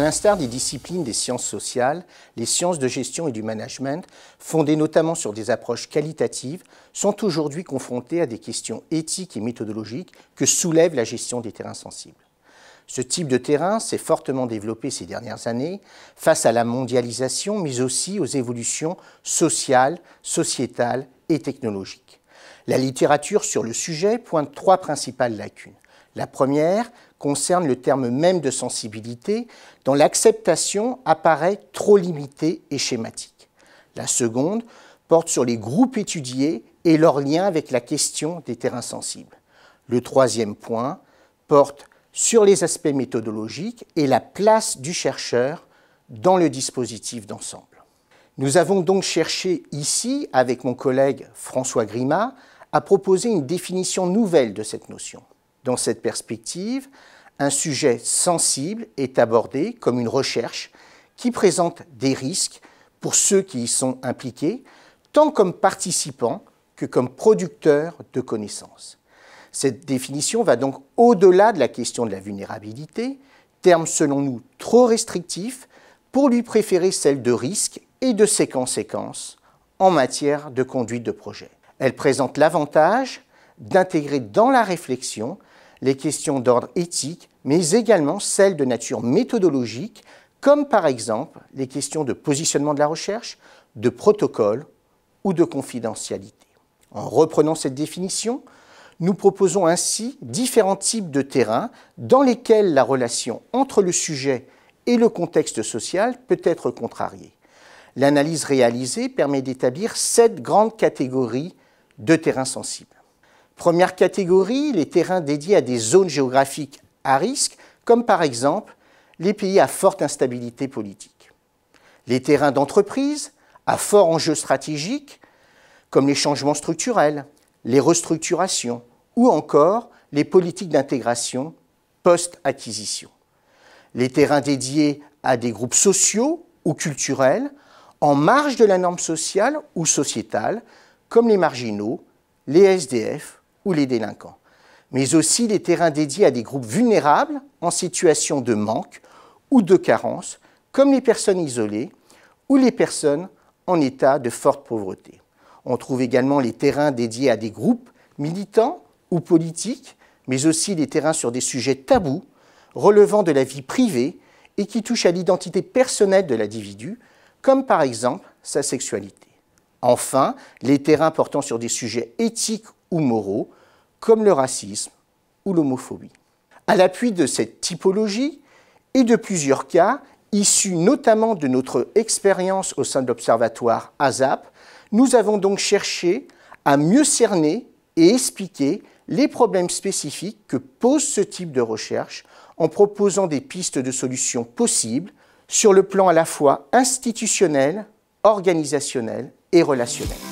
À l'instar des disciplines des sciences sociales, les sciences de gestion et du management, fondées notamment sur des approches qualitatives, sont aujourd'hui confrontées à des questions éthiques et méthodologiques que soulève la gestion des terrains sensibles. Ce type de terrain s'est fortement développé ces dernières années face à la mondialisation, mais aussi aux évolutions sociales, sociétales et technologiques. La littérature sur le sujet pointe trois principales lacunes. La première concerne le terme même de sensibilité, dont l'acceptation apparaît trop limitée et schématique. La seconde porte sur les groupes étudiés et leur lien avec la question des terrains sensibles. Le troisième point porte sur les aspects méthodologiques et la place du chercheur dans le dispositif d'ensemble. Nous avons donc cherché ici, avec mon collègue François Grima, à proposer une définition nouvelle de cette notion. Dans cette perspective, un sujet sensible est abordé comme une recherche qui présente des risques pour ceux qui y sont impliqués, tant comme participants que comme producteurs de connaissances. Cette définition va donc au-delà de la question de la vulnérabilité, terme selon nous trop restrictif, pour lui préférer celle de risque et de ses conséquences en matière de conduite de projet. Elle présente l'avantage d'intégrer dans la réflexion les questions d'ordre éthique, mais également celles de nature méthodologique, comme par exemple les questions de positionnement de la recherche, de protocole ou de confidentialité. En reprenant cette définition, nous proposons ainsi différents types de terrains dans lesquels la relation entre le sujet et le contexte social peut être contrariée. L'analyse réalisée permet d'établir sept grandes catégories de terrains sensibles. Première catégorie, les terrains dédiés à des zones géographiques à risque, comme par exemple les pays à forte instabilité politique. Les terrains d'entreprise à fort enjeu stratégique, comme les changements structurels, les restructurations ou encore les politiques d'intégration post-acquisition. Les terrains dédiés à des groupes sociaux ou culturels en marge de la norme sociale ou sociétale, comme les marginaux, les SDF ou les délinquants, mais aussi les terrains dédiés à des groupes vulnérables en situation de manque ou de carence, comme les personnes isolées ou les personnes en état de forte pauvreté. On trouve également les terrains dédiés à des groupes militants ou politiques, mais aussi les terrains sur des sujets tabous, relevant de la vie privée et qui touchent à l'identité personnelle de l'individu, comme par exemple sa sexualité. Enfin, les terrains portant sur des sujets éthiques ou moraux, comme le racisme ou l'homophobie. À l'appui de cette typologie et de plusieurs cas, issus notamment de notre expérience au sein de l'observatoire ASAP, nous avons donc cherché à mieux cerner et expliquer les problèmes spécifiques que pose ce type de recherche en proposant des pistes de solutions possibles sur le plan à la fois institutionnel, organisationnel et relationnel.